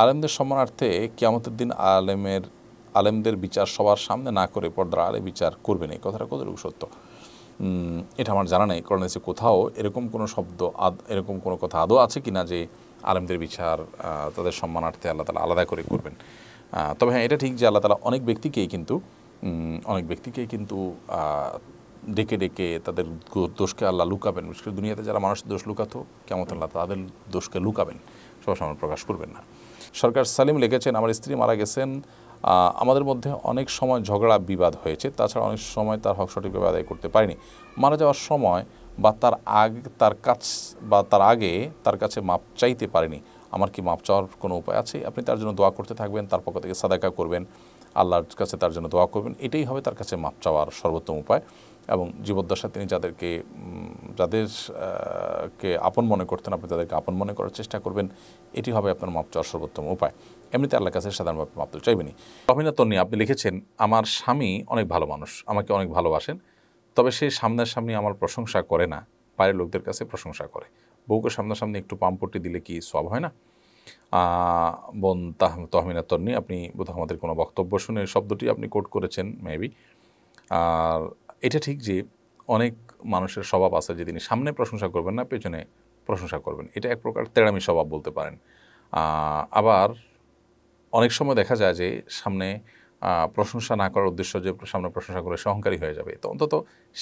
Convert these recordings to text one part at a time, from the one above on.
আলেমদের সম্মানার্থে কিয়ামতের দিন আলেমের আলেমদের বিচার সবার সামনে না করে পর্দার আলে বিচার করবেন এই কথাটা কতটুকু সত্য এটা আমার জানা নেই কারণ এসে কোথাও এরকম কোনো শব্দ আদ এরকম কোনো কথা আদৌ আছে কি না যে আলেমদের বিচার তাদের সম্মানার্থে আল্লাহ তালা আলাদা করে করবেন তবে হ্যাঁ এটা ঠিক যে আল্লাহ তালা অনেক ব্যক্তিকেই কিন্তু অনেক ব্যক্তিকেই কিন্তু ডেকে ডেকে তাদের দোষকে আল্লাহ লুকাবেন বিশেষ করে দুনিয়াতে যারা মানুষের দোষ লুকাতো কেমন আল্লাহ তাদের দোষকে লুকাবেন সবসময় প্রকাশ করবেন না সরকার সালিম লিখেছেন আমার স্ত্রী মারা গেছেন আমাদের মধ্যে অনেক সময় ঝগড়া বিবাদ হয়েছে তাছাড়া অনেক সময় তার হক সঠিকভাবে আদায় করতে পারিনি মারা যাওয়ার সময় বা তার আগ তার কাছ বা তার আগে তার কাছে মাপ চাইতে পারিনি আমার কি মাপ চাওয়ার কোনো উপায় আছে আপনি তার জন্য দোয়া করতে থাকবেন তার পক্ষ থেকে সাদাকা করবেন আল্লাহর কাছে তার জন্য দোয়া করবেন এটাই হবে তার কাছে মাপ চাওয়ার সর্বোত্তম উপায় এবং জীবদ্দশা তিনি যাদেরকে যাদেরকে আপন মনে করতেন আপনি তাদেরকে আপন মনে করার চেষ্টা করবেন এটি হবে আপনার মাপ চাওয়ার সর্বোত্তম উপায় এমনিতে আল্লাহ কাছে সাধারণভাবে মাপ তো চাইবেনি রহিনা তন্নি আপনি লিখেছেন আমার স্বামী অনেক ভালো মানুষ আমাকে অনেক ভালোবাসেন তবে সে সামনের সামনে আমার প্রশংসা করে না বাইরের লোকদের কাছে প্রশংসা করে বউকে সামনাসামনি একটু পাম্পটি দিলে কি সব হয় না বোন তাহ তহমিনা তন্নি আপনি বোধহয় আমাদের কোনো বক্তব্য শুনে শব্দটি আপনি কোট করেছেন মেবি আর এটা ঠিক যে অনেক মানুষের স্বভাব আছে যে তিনি সামনে প্রশংসা করবেন না পেছনে প্রশংসা করবেন এটা এক প্রকার তেড়ামি স্বভাব বলতে পারেন আবার অনেক সময় দেখা যায় যে সামনে প্রশংসা না করার উদ্দেশ্য যে সামনে প্রশংসা করে সহকারী হয়ে যাবে তো অন্তত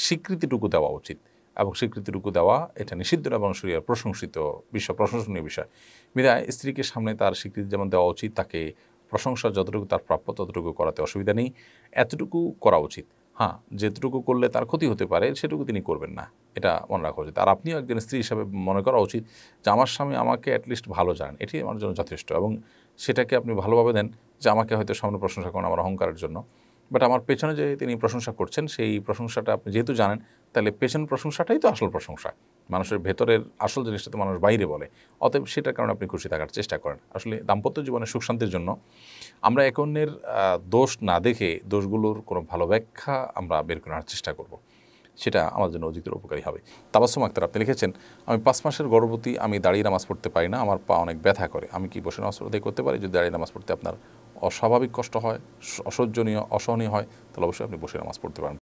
স্বীকৃতিটুকু দেওয়া উচিত এবং স্বীকৃতিটুকু দেওয়া এটা নিষিদ্ধ এবং সুরিয়া প্রশংসিত বিষয় প্রশংসনীয় বিষয় বিদায় স্ত্রীকে সামনে তার স্বীকৃতি যেমন দেওয়া উচিত তাকে প্রশংসা যতটুকু তার প্রাপ্য ততটুকু করাতে অসুবিধা নেই এতটুকু করা উচিত হ্যাঁ যেটুকু করলে তার ক্ষতি হতে পারে সেটুকু তিনি করবেন না এটা মনে রাখা উচিত আর আপনিও একজন স্ত্রী হিসাবে মনে করা উচিত যে আমার স্বামী আমাকে অ্যাটলিস্ট ভালো জানেন এটি আমার জন্য যথেষ্ট এবং সেটাকে আপনি ভালোভাবে দেন যে আমাকে হয়তো সামনে প্রশংসা করেন আমার অহংকারের জন্য বাট আমার পেছনে যে তিনি প্রশংসা করছেন সেই প্রশংসাটা আপনি যেহেতু জানেন তাহলে পেছন প্রশংসাটাই তো আসল প্রশংসা মানুষের ভেতরের আসল জিনিসটা তো মানুষ বাইরে বলে অতএব সেটার কারণে আপনি খুশি থাকার চেষ্টা করেন আসলে দাম্পত্য জীবনে সুখ শান্তির জন্য আমরা এক অন্যের দোষ না দেখে দোষগুলোর কোনো ভালো ব্যাখ্যা আমরা বের করার চেষ্টা করব। সেটা আমার জন্য অধিকতর উপকারী হবে তাবাসম আক্তার আপনি লিখেছেন আমি পাঁচ মাসের গর্ভবতী আমি দাঁড়িয়ে নামাজ পড়তে পারি না আমার পা অনেক ব্যথা করে আমি কি বসে নামাজ পড়তে করতে পারি যদি দাঁড়িয়ে নামাজ পড়তে আপনার অস্বাভাবিক কষ্ট হয় অসহ্যনীয় অসহনীয় হয় তাহলে অবশ্যই আপনি বসে নামাজ পড়তে পারেন